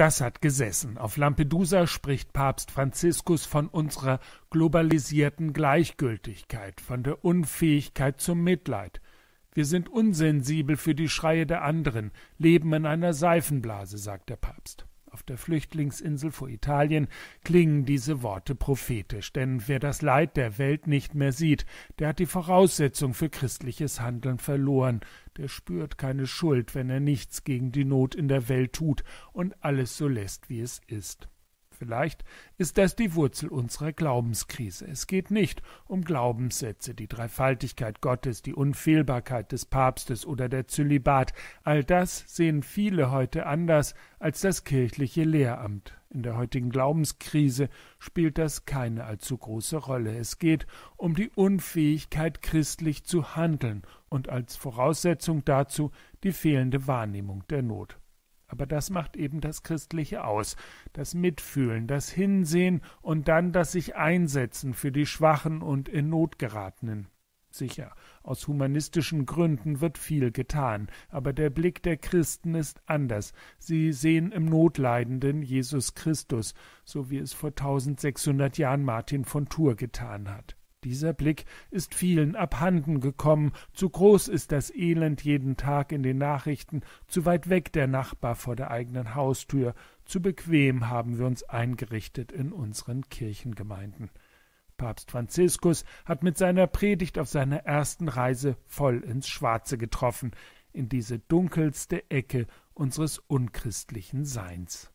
Das hat gesessen. Auf Lampedusa spricht Papst Franziskus von unserer globalisierten Gleichgültigkeit, von der Unfähigkeit zum Mitleid. Wir sind unsensibel für die Schreie der anderen, leben in einer Seifenblase, sagt der Papst. Auf der Flüchtlingsinsel vor Italien klingen diese Worte prophetisch, denn wer das Leid der Welt nicht mehr sieht, der hat die Voraussetzung für christliches Handeln verloren, der spürt keine Schuld, wenn er nichts gegen die Not in der Welt tut und alles so lässt, wie es ist. Vielleicht ist das die Wurzel unserer Glaubenskrise. Es geht nicht um Glaubenssätze, die Dreifaltigkeit Gottes, die Unfehlbarkeit des Papstes oder der Zölibat. All das sehen viele heute anders als das kirchliche Lehramt. In der heutigen Glaubenskrise spielt das keine allzu große Rolle. Es geht um die Unfähigkeit, christlich zu handeln und als Voraussetzung dazu die fehlende Wahrnehmung der Not. Aber das macht eben das Christliche aus. Das Mitfühlen, das Hinsehen und dann das sich einsetzen für die Schwachen und in Not geratenen. Sicher, aus humanistischen Gründen wird viel getan, aber der Blick der Christen ist anders. Sie sehen im Notleidenden Jesus Christus, so wie es vor 1600 Jahren Martin von Tours getan hat. Dieser Blick ist vielen abhanden gekommen, zu groß ist das Elend jeden Tag in den Nachrichten, zu weit weg der Nachbar vor der eigenen Haustür, zu bequem haben wir uns eingerichtet in unseren Kirchengemeinden. Papst Franziskus hat mit seiner Predigt auf seiner ersten Reise voll ins Schwarze getroffen, in diese dunkelste Ecke unseres unchristlichen Seins.